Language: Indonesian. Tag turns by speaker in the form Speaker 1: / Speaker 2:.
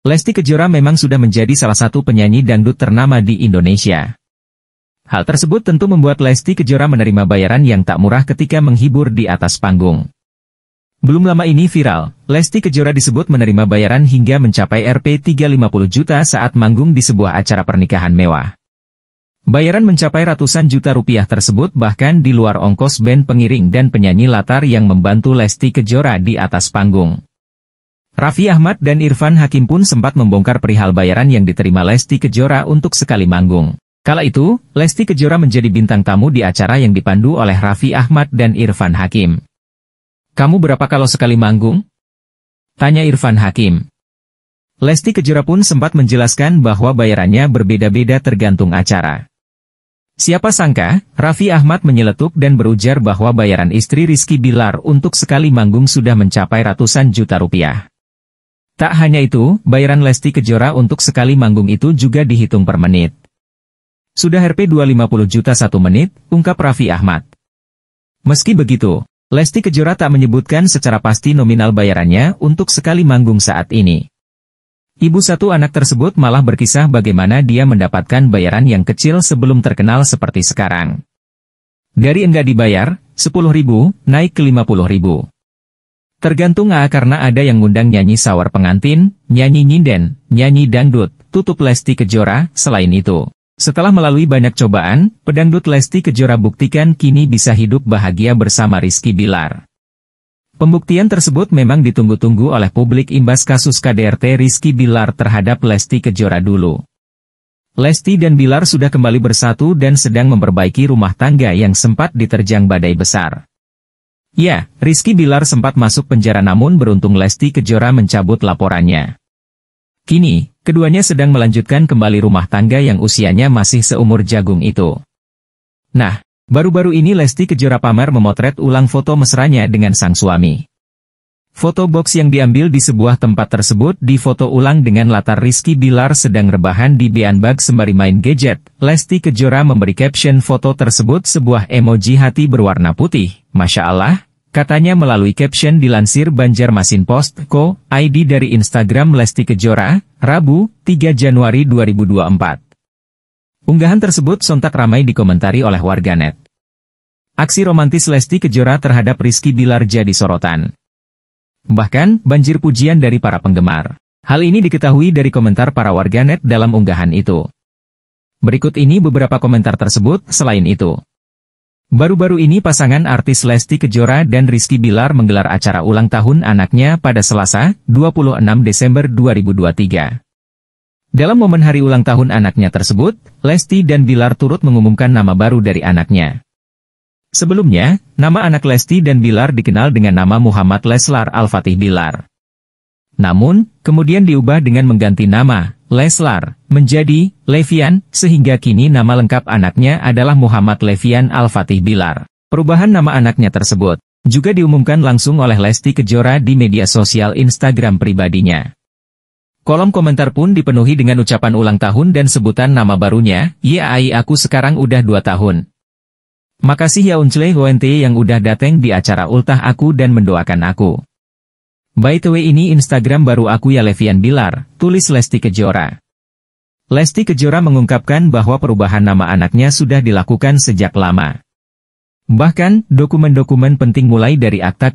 Speaker 1: Lesti Kejora memang sudah menjadi salah satu penyanyi dangdut ternama di Indonesia. Hal tersebut tentu membuat Lesti Kejora menerima bayaran yang tak murah ketika menghibur di atas panggung. Belum lama ini viral, Lesti Kejora disebut menerima bayaran hingga mencapai Rp 350 juta saat manggung di sebuah acara pernikahan mewah. Bayaran mencapai ratusan juta rupiah tersebut bahkan di luar ongkos band pengiring dan penyanyi latar yang membantu Lesti Kejora di atas panggung. Raffi Ahmad dan Irfan Hakim pun sempat membongkar perihal bayaran yang diterima Lesti Kejora untuk sekali manggung. Kala itu, Lesti Kejora menjadi bintang tamu di acara yang dipandu oleh Raffi Ahmad dan Irfan Hakim. Kamu berapa kalau sekali manggung? Tanya Irfan Hakim. Lesti Kejora pun sempat menjelaskan bahwa bayarannya berbeda-beda tergantung acara. Siapa sangka, Raffi Ahmad menyeletuk dan berujar bahwa bayaran istri Rizky Bilar untuk sekali manggung sudah mencapai ratusan juta rupiah. Tak hanya itu, bayaran Lesti Kejora untuk sekali manggung itu juga dihitung per menit. Sudah Rp 250 juta satu menit, ungkap Raffi Ahmad. Meski begitu, Lesti Kejora tak menyebutkan secara pasti nominal bayarannya untuk sekali manggung saat ini. Ibu satu anak tersebut malah berkisah bagaimana dia mendapatkan bayaran yang kecil sebelum terkenal seperti sekarang. Dari enggak dibayar, 10 ribu, naik ke 50 ribu. Tergantung A karena ada yang ngundang nyanyi sawar pengantin, nyanyi nyinden, nyanyi dangdut, tutup Lesti Kejora, selain itu. Setelah melalui banyak cobaan, pedangdut Lesti Kejora buktikan kini bisa hidup bahagia bersama Rizky Bilar. Pembuktian tersebut memang ditunggu-tunggu oleh publik imbas kasus KDRT Rizky Bilar terhadap Lesti Kejora dulu. Lesti dan Bilar sudah kembali bersatu dan sedang memperbaiki rumah tangga yang sempat diterjang badai besar. Ya, Rizky Bilar sempat masuk penjara namun beruntung Lesti Kejora mencabut laporannya. Kini, keduanya sedang melanjutkan kembali rumah tangga yang usianya masih seumur jagung itu. Nah, baru-baru ini Lesti Kejora pamer memotret ulang foto mesranya dengan sang suami. Foto box yang diambil di sebuah tempat tersebut difoto ulang dengan latar Rizky Bilar sedang rebahan di Bianbag sembari main gadget. Lesti Kejora memberi caption foto tersebut sebuah emoji hati berwarna putih. Masya Allah, Katanya melalui caption dilansir Banjarmasin Post Co, ID dari Instagram Lesti Kejora, Rabu, 3 Januari 2024. Unggahan tersebut sontak ramai dikomentari oleh warganet. Aksi romantis Lesti Kejora terhadap Rizky Bilar jadi sorotan. Bahkan, banjir pujian dari para penggemar. Hal ini diketahui dari komentar para warganet dalam unggahan itu. Berikut ini beberapa komentar tersebut, selain itu. Baru-baru ini pasangan artis Lesti Kejora dan Rizky Bilar menggelar acara ulang tahun anaknya pada Selasa, 26 Desember 2023. Dalam momen hari ulang tahun anaknya tersebut, Lesti dan Bilar turut mengumumkan nama baru dari anaknya. Sebelumnya, nama anak Lesti dan Bilar dikenal dengan nama Muhammad Leslar Al-Fatih Bilar. Namun, kemudian diubah dengan mengganti nama, Leslar, menjadi Levian, sehingga kini nama lengkap anaknya adalah Muhammad Levian Al-Fatih Bilar. Perubahan nama anaknya tersebut juga diumumkan langsung oleh Lesti Kejora di media sosial Instagram pribadinya. Kolom komentar pun dipenuhi dengan ucapan ulang tahun dan sebutan nama barunya, YAI aku sekarang udah 2 tahun, Makasih ya Uncle WNT yang udah dateng di acara ultah aku dan mendoakan aku. By the way ini Instagram baru aku ya Levian Bilar, tulis Lesti Kejora. Lesti Kejora mengungkapkan bahwa perubahan nama anaknya sudah dilakukan sejak lama. Bahkan, dokumen-dokumen penting mulai dari akta